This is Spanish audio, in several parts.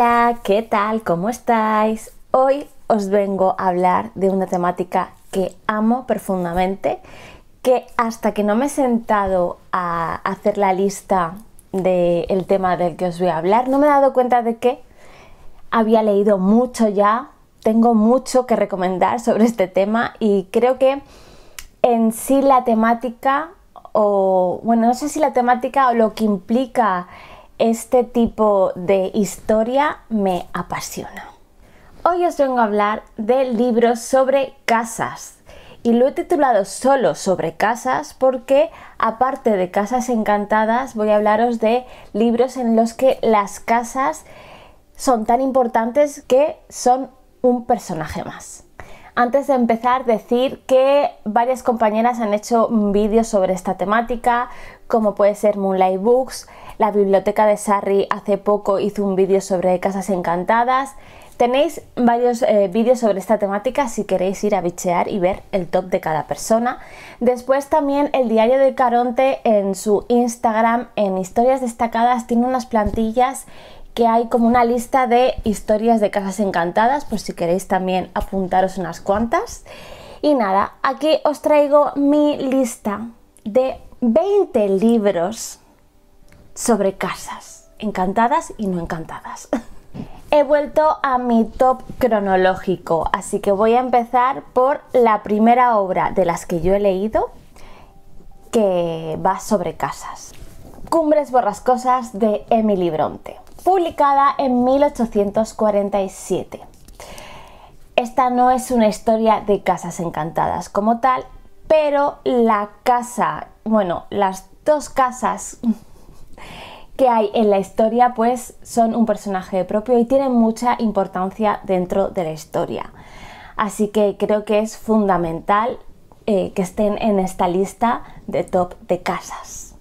Hola, ¿qué tal? ¿Cómo estáis? Hoy os vengo a hablar de una temática que amo profundamente, que hasta que no me he sentado a hacer la lista del tema del que os voy a hablar, no me he dado cuenta de que había leído mucho ya, tengo mucho que recomendar sobre este tema y creo que en sí la temática, o bueno, no sé si la temática o lo que implica este tipo de historia me apasiona. Hoy os vengo a hablar de libros sobre casas y lo he titulado solo sobre casas porque aparte de casas encantadas voy a hablaros de libros en los que las casas son tan importantes que son un personaje más. Antes de empezar, decir que varias compañeras han hecho vídeos sobre esta temática, como puede ser Moonlight Books, la biblioteca de Sarri hace poco hizo un vídeo sobre casas encantadas. Tenéis varios eh, vídeos sobre esta temática si queréis ir a bichear y ver el top de cada persona. Después también el diario de Caronte en su Instagram, en historias destacadas, tiene unas plantillas que hay como una lista de historias de casas encantadas, por si queréis también apuntaros unas cuantas. Y nada, aquí os traigo mi lista de 20 libros sobre casas, encantadas y no encantadas. He vuelto a mi top cronológico, así que voy a empezar por la primera obra de las que yo he leído que va sobre casas. Cumbres borrascosas de Emily Bronte, publicada en 1847. Esta no es una historia de casas encantadas como tal, pero la casa, bueno, las dos casas que hay en la historia pues son un personaje propio y tienen mucha importancia dentro de la historia. Así que creo que es fundamental eh, que estén en esta lista de top de casas.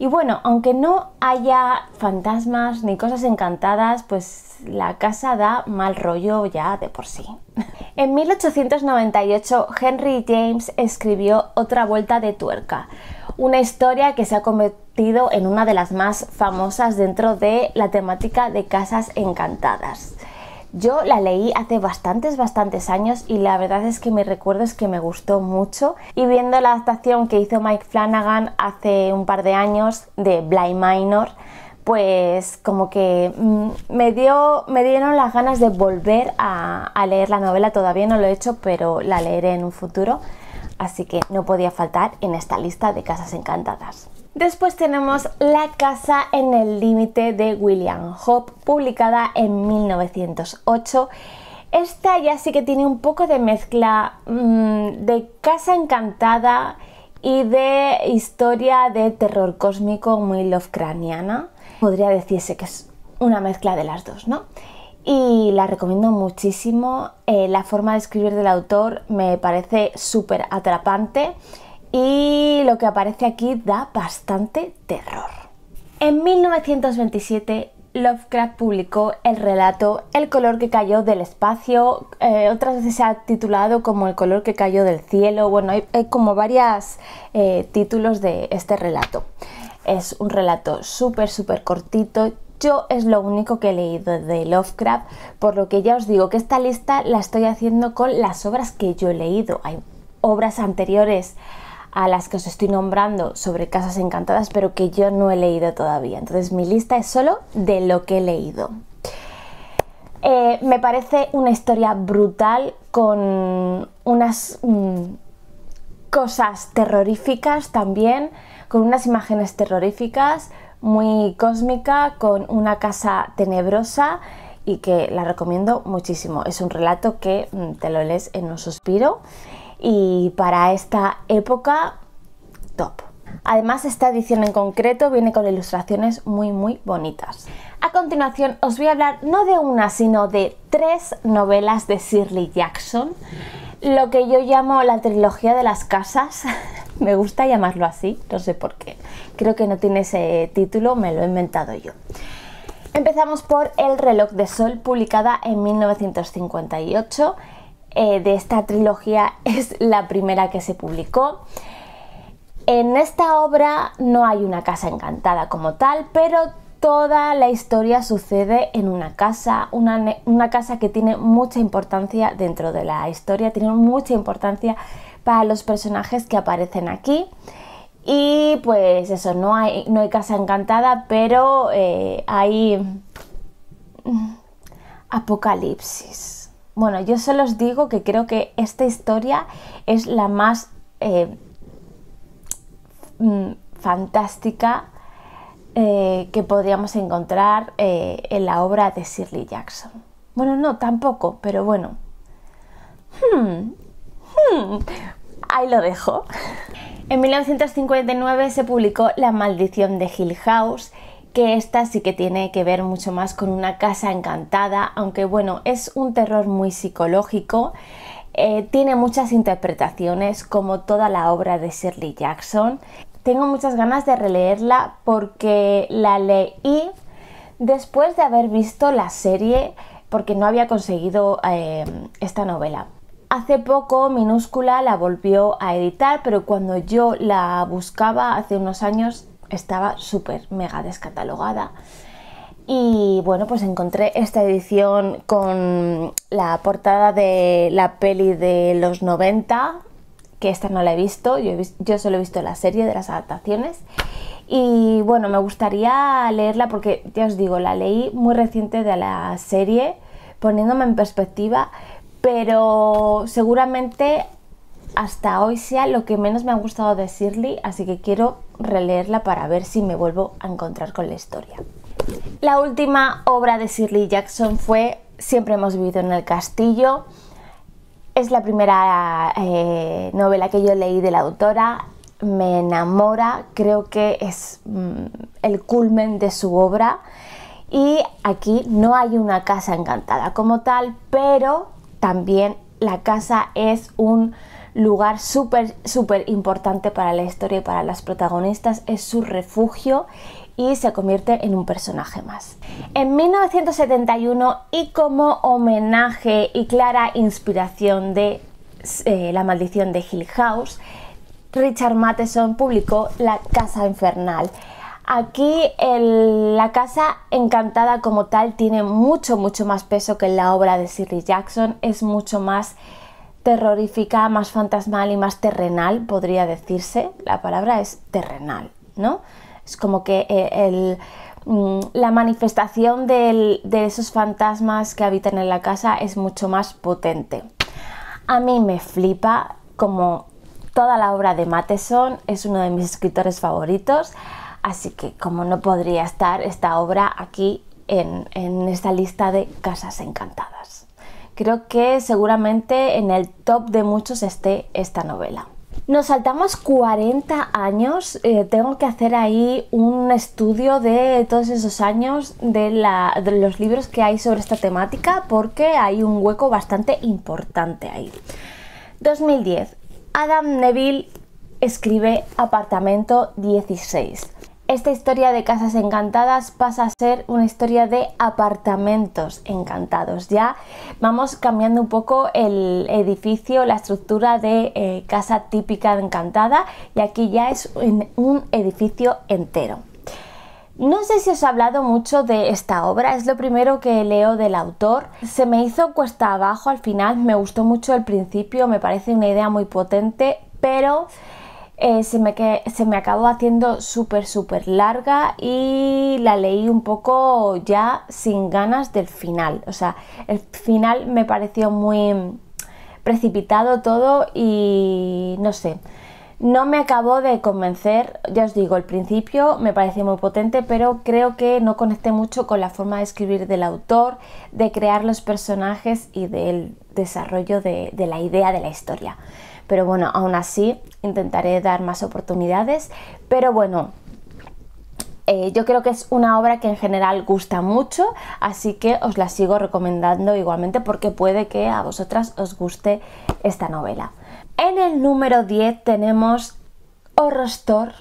Y bueno, aunque no haya fantasmas ni cosas encantadas, pues la casa da mal rollo ya de por sí. En 1898 Henry James escribió Otra vuelta de tuerca, una historia que se ha convertido en una de las más famosas dentro de la temática de casas encantadas. Yo la leí hace bastantes, bastantes años y la verdad es que mi recuerdo es que me gustó mucho. Y viendo la adaptación que hizo Mike Flanagan hace un par de años de Bly Minor, pues como que mm, me, dieron las ganas de volver a leer la novela. Todavía no lo he hecho, pero la leeré en un futuro así que no podía faltar en esta lista de casas encantadas. Después tenemos La casa en el límite de William Hope, publicada en 1908. Esta ya sí que tiene un poco de mezcla mm, de casa encantada y de historia de terror cósmico muy lovecraftiana. Podría decirse que es una mezcla de las dos, ¿no? y la recomiendo muchísimo. Eh, la forma de escribir del autor me parece súper atrapante y lo que aparece aquí da bastante terror. En 1927 Lovecraft publicó el relato El color que cayó del espacio, eh, otras veces se ha titulado como El color que cayó del cielo, bueno, hay, como varios eh, títulos de este relato. Es un relato súper, súper cortito, yo es lo único que he leído de Lovecraft, por lo que ya os digo que esta lista la estoy haciendo con las obras que yo he leído. Hay obras anteriores a las que os estoy nombrando sobre casas encantadas, pero que yo no he leído todavía. Entonces mi lista es solo de lo que he leído. Eh, me parece una historia brutal con unas mm, cosas terroríficas también, con unas imágenes terroríficas, muy cósmica, con una casa tenebrosa y que la recomiendo muchísimo. Es un relato que mm, te lo lees en un suspiro y para esta época, top. Además, esta edición en concreto viene con ilustraciones muy, muy bonitas. A continuación, os voy a hablar no de una, sino de tres novelas de Shirley Jackson lo que yo llamo la trilogía de las casas. me gusta llamarlo así, no sé por qué. Creo que no tiene ese título, me lo he inventado yo. Empezamos por El reloj de sol, publicada en 1958. Eh, de esta trilogía es la primera que se publicó. En esta obra no hay una casa encantada como tal, pero Toda la historia sucede en una casa, una, casa que tiene mucha importancia dentro de la historia, tiene mucha importancia para los personajes que aparecen aquí. Y pues eso, no hay, no hay casa encantada, pero eh, hay apocalipsis. Bueno, yo solo os digo que creo que esta historia es la más eh, mm, fantástica eh, que podríamos encontrar eh, en la obra de Shirley Jackson. Bueno, no, tampoco, pero bueno. Hmm, hmm, ahí lo dejo. En 1959 se publicó La maldición de Hill House, que esta sí que tiene que ver mucho más con una casa encantada, aunque bueno, es un terror muy psicológico. Eh, tiene muchas interpretaciones, como toda la obra de Shirley Jackson tengo muchas ganas de releerla porque la leí después de haber visto la serie porque no había conseguido em, esta novela. Hace poco Minúscula la volvió a editar, pero cuando yo la buscaba hace unos años estaba súper mega descatalogada. Y bueno, pues encontré esta edición con la portada de la peli de los 90, que esta no la he visto, yo, solo he visto la serie de las adaptaciones. Y bueno, me gustaría leerla porque, ya os digo, la leí muy reciente de la serie, poniéndome en perspectiva, pero seguramente hasta hoy sea lo que menos me ha gustado de Shirley, así que quiero releerla para ver si me vuelvo a encontrar con la historia. La última obra de Shirley Jackson fue Siempre hemos vivido en el castillo, es la primera eh, novela que yo leí de la autora, me enamora, creo que es mm, el culmen de su obra y aquí no hay una casa encantada como tal, pero también la casa es un lugar súper, súper importante para la historia y para las protagonistas, es su refugio y se convierte en un personaje más. En 1971 y como homenaje y clara inspiración de eh, La maldición de Hill House, Richard Matheson publicó La Casa Infernal. Aquí la casa encantada como tal tiene mucho, mucho más peso que en la obra de Siri Jackson, es mucho más terrorífica, más fantasmal y más terrenal, podría decirse. La palabra es terrenal, ¿no? Es como que eh, mm, la manifestación de esos fantasmas que habitan en la casa es mucho más potente. A mí me flipa como toda la obra de Mateson, es uno de mis escritores favoritos, así que como no podría estar esta obra aquí en esta lista de casas encantadas. Creo que seguramente en el top de muchos esté esta novela. Nos saltamos 40 años, eh, tengo que hacer ahí un estudio de todos esos años de los libros que hay sobre esta temática porque hay un hueco bastante importante ahí. 2010, Adam Neville escribe Apartamento 16 esta historia de casas encantadas pasa a ser una historia de apartamentos encantados. Ya vamos cambiando un poco el edificio, la estructura de eh, casa típica encantada y aquí ya es un edificio entero. No sé si os he hablado mucho de esta obra, es lo primero que leo del autor. Se me hizo cuesta abajo al final, me gustó mucho el principio, me parece una idea muy potente, pero eh, se, me que, se me acabó haciendo súper, súper larga y la leí un poco ya sin ganas del final. O sea, el final me pareció muy precipitado todo y no sé. No me acabó de convencer, ya os digo, el principio me pareció muy potente, pero creo que no conecté mucho con la forma de escribir del autor, de crear los personajes y del desarrollo de, la idea de la historia. Pero bueno, aún así intentaré dar más oportunidades. Pero bueno, eh, yo creo que es una obra que en general gusta mucho, así que os la sigo recomendando igualmente porque puede que a vosotras os guste esta novela. En el número 10 tenemos Horror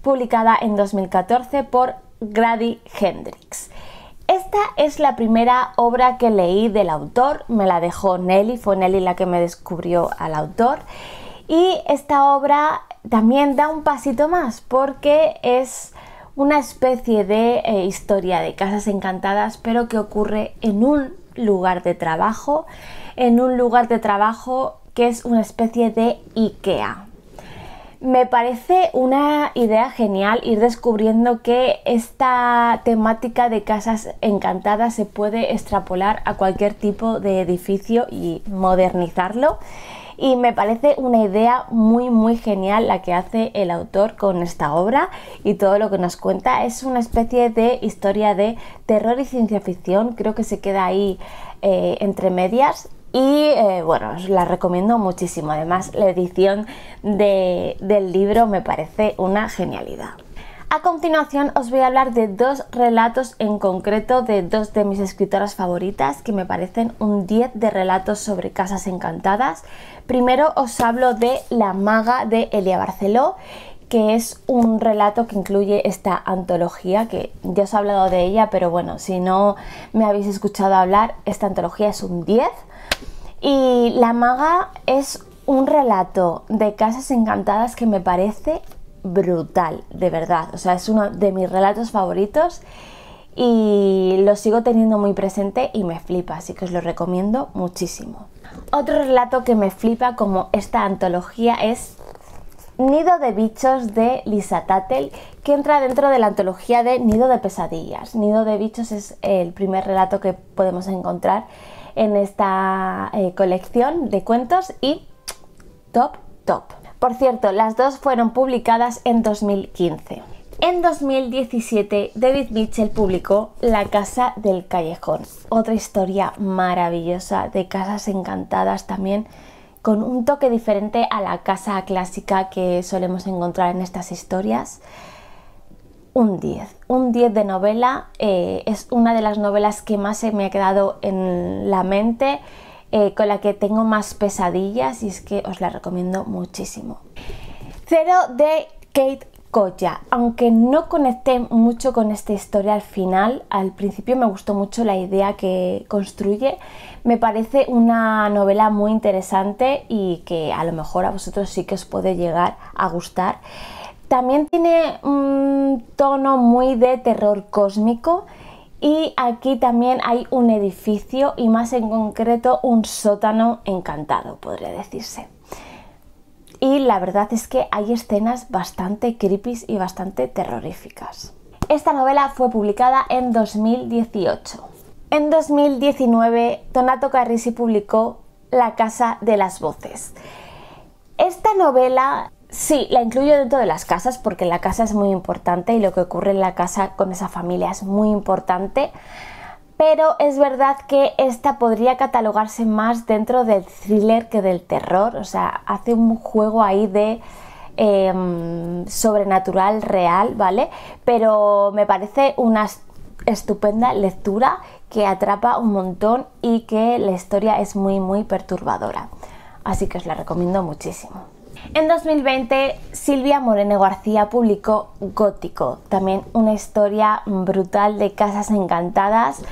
publicada en 2014 por Grady Hendrix. Esta es la primera obra que leí del autor, me la dejó Nelly, fue Nelly la que me descubrió al autor. Y esta obra también da un pasito más porque es una especie de eh, historia de casas encantadas, pero que ocurre en un lugar de trabajo, en un lugar de trabajo que es una especie de IKEA. Me parece una idea genial ir descubriendo que esta temática de casas encantadas se puede extrapolar a cualquier tipo de edificio y modernizarlo. Y me parece una idea muy muy genial la que hace el autor con esta obra y todo lo que nos cuenta. Es una especie de historia de terror y ciencia ficción, creo que se queda ahí eh, entre medias y eh, bueno, os la recomiendo muchísimo. Además, la edición del libro me parece una genialidad. A continuación os voy a hablar de dos relatos en concreto de dos de mis escritoras favoritas que me parecen un 10 de relatos sobre casas encantadas. Primero os hablo de La maga de Elia Barceló que es un relato que incluye esta antología, que ya os he hablado de ella, pero bueno, si no me habéis escuchado hablar, esta antología es un 10. Y La maga es un relato de casas encantadas que me parece brutal, de verdad. O sea, es uno de mis relatos favoritos y lo sigo teniendo muy presente y me flipa, así que os lo recomiendo muchísimo. Otro relato que me flipa como esta antología es Nido de bichos de Lisa Tattel, que entra dentro de la antología de Nido de pesadillas. Nido de bichos es el primer relato que podemos encontrar en esta eh, colección de cuentos y top, top. Por cierto, las dos fueron publicadas en 2015. En 2017, David Mitchell publicó La Casa del Callejón, otra historia maravillosa de casas encantadas también con un toque diferente a la casa clásica que solemos encontrar en estas historias. Un 10, un 10 de novela, eh, es una de las novelas que más se me ha quedado en la mente, eh, con la que tengo más pesadillas y es que os la recomiendo muchísimo. Cero de Kate Koya, aunque no conecté mucho con esta historia al final, al principio me gustó mucho la idea que construye, me parece una novela muy interesante y que a lo mejor a vosotros sí que os puede llegar a gustar. También tiene un tono muy de terror cósmico y aquí también hay un edificio y más en concreto un sótano encantado, podría decirse. Y la verdad es que hay escenas bastante creepy y bastante terroríficas. Esta novela fue publicada en 2018. En 2019, Donato Carrisi publicó La Casa de las Voces. Esta novela, sí, la incluyo dentro de las casas porque la casa es muy importante y lo que ocurre en la casa con esa familia es muy importante, pero es verdad que esta podría catalogarse más dentro del thriller que del terror, o sea, hace un juego ahí de... Em, sobrenatural real, ¿vale? Pero me parece una estupenda lectura que atrapa un montón y que la historia es muy muy perturbadora. Así que os la recomiendo muchísimo. En 2020, Silvia Moreno García publicó Gótico, también una historia brutal de casas encantadas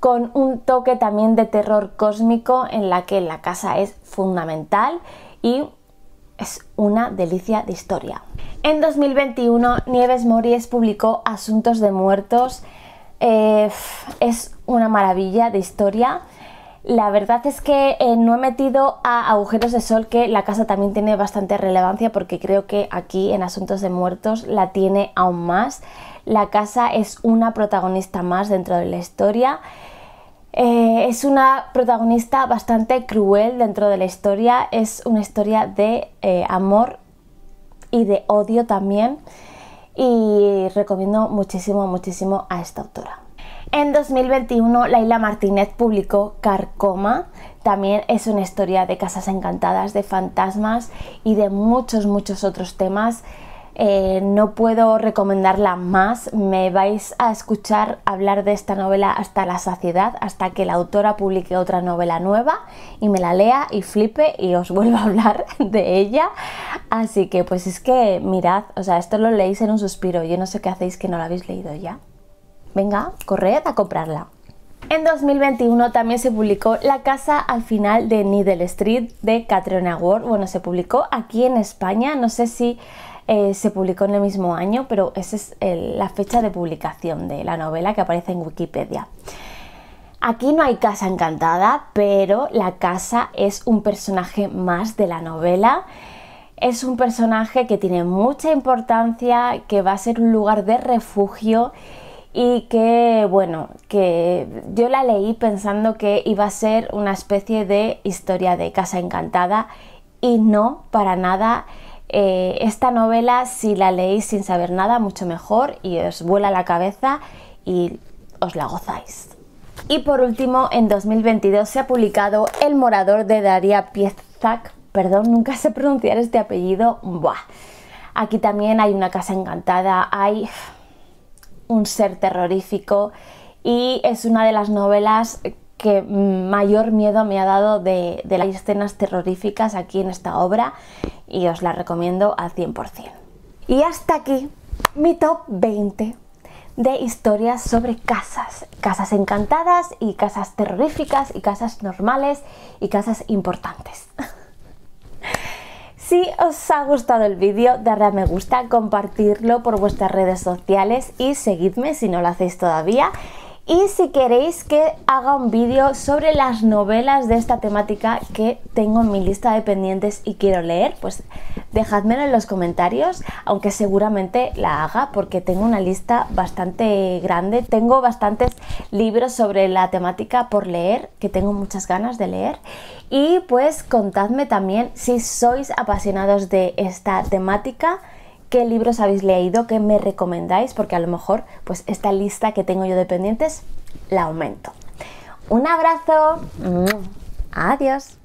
con un toque también de terror cósmico en la que la casa es fundamental y es una delicia de historia. En 2021, Nieves Mories publicó Asuntos de Muertos. Eh, es una maravilla de historia. La verdad es que eh, no he metido a agujeros de sol, que la casa también tiene bastante relevancia porque creo que aquí en Asuntos de Muertos la tiene aún más. La casa es una protagonista más dentro de la historia. Eh, es una protagonista bastante cruel dentro de la historia. Es una historia de eh, amor y de odio también. Y recomiendo muchísimo, muchísimo a esta autora. En 2021, Laila Martínez publicó Carcoma. También es una historia de casas encantadas, de fantasmas y de muchos, muchos otros temas. Eh, no puedo recomendarla más, me vais a escuchar hablar de esta novela hasta la saciedad, hasta que la autora publique otra novela nueva y me la lea y flipe y os vuelva a hablar de ella. Así que pues es que mirad, o sea, esto lo leéis en un suspiro, yo no sé qué hacéis que no lo habéis leído ya venga, corred a comprarla. En 2021 también se publicó La casa al final de Needle Street de Catriona Ward. Bueno, se publicó aquí en España, no sé si eh, se publicó en el mismo año, pero esa es la fecha de publicación de la novela que aparece en Wikipedia. Aquí no hay casa encantada, pero la casa es un personaje más de la novela. Es un personaje que tiene mucha importancia, que va a ser un lugar de refugio y que bueno, que yo la leí pensando que iba a ser una especie de historia de casa encantada y no para nada. Eh, esta novela si la leéis sin saber nada mucho mejor y os vuela la cabeza y os la gozáis. Y por último, en 2022 se ha publicado El morador de Daria Piezak, perdón, nunca sé pronunciar este apellido, Buah. Aquí también hay una casa encantada, hay un ser terrorífico y es una de las novelas que mayor miedo me ha dado de, las escenas terroríficas aquí en esta obra y os la recomiendo al 100%. Y hasta aquí mi top 20 de historias sobre casas, casas encantadas y casas terroríficas y casas normales y casas importantes. Si os ha gustado el vídeo, darle a me gusta, compartirlo por vuestras redes sociales y seguidme si no lo hacéis todavía y si queréis que haga un vídeo sobre las novelas de esta temática que tengo en mi lista de pendientes y quiero leer, pues dejadmelo en los comentarios, aunque seguramente la haga porque tengo una lista bastante grande, tengo bastantes libros sobre la temática por leer, que tengo muchas ganas de leer. Y pues contadme también si sois apasionados de esta temática qué libros habéis leído, qué me recomendáis, porque a lo mejor pues esta lista que tengo yo de pendientes la aumento. Un abrazo. Adiós.